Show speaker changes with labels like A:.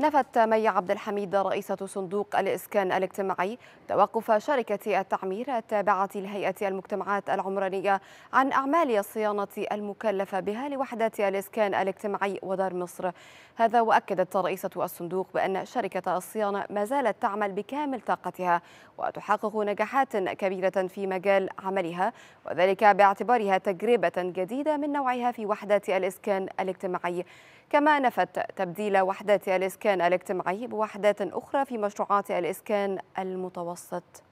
A: نفت مي عبد الحميد رئيسة صندوق الإسكان الاجتماعي توقف شركة التعمير التابعة لهيئة المجتمعات العمرانية عن أعمال الصيانة المكلفة بها لوحدة الإسكان الاجتماعي ودار مصر هذا وأكدت رئيسة الصندوق بأن شركة الصيانة ما زالت تعمل بكامل طاقتها وتحقق نجاحات كبيرة في مجال عملها وذلك باعتبارها تجربة جديدة من نوعها في وحدة الإسكان الاجتماعي كما نفت تبديل وحدات الإسكان الإسكان الاجتماعي بوحدات أخرى في مشروعات الإسكان المتوسط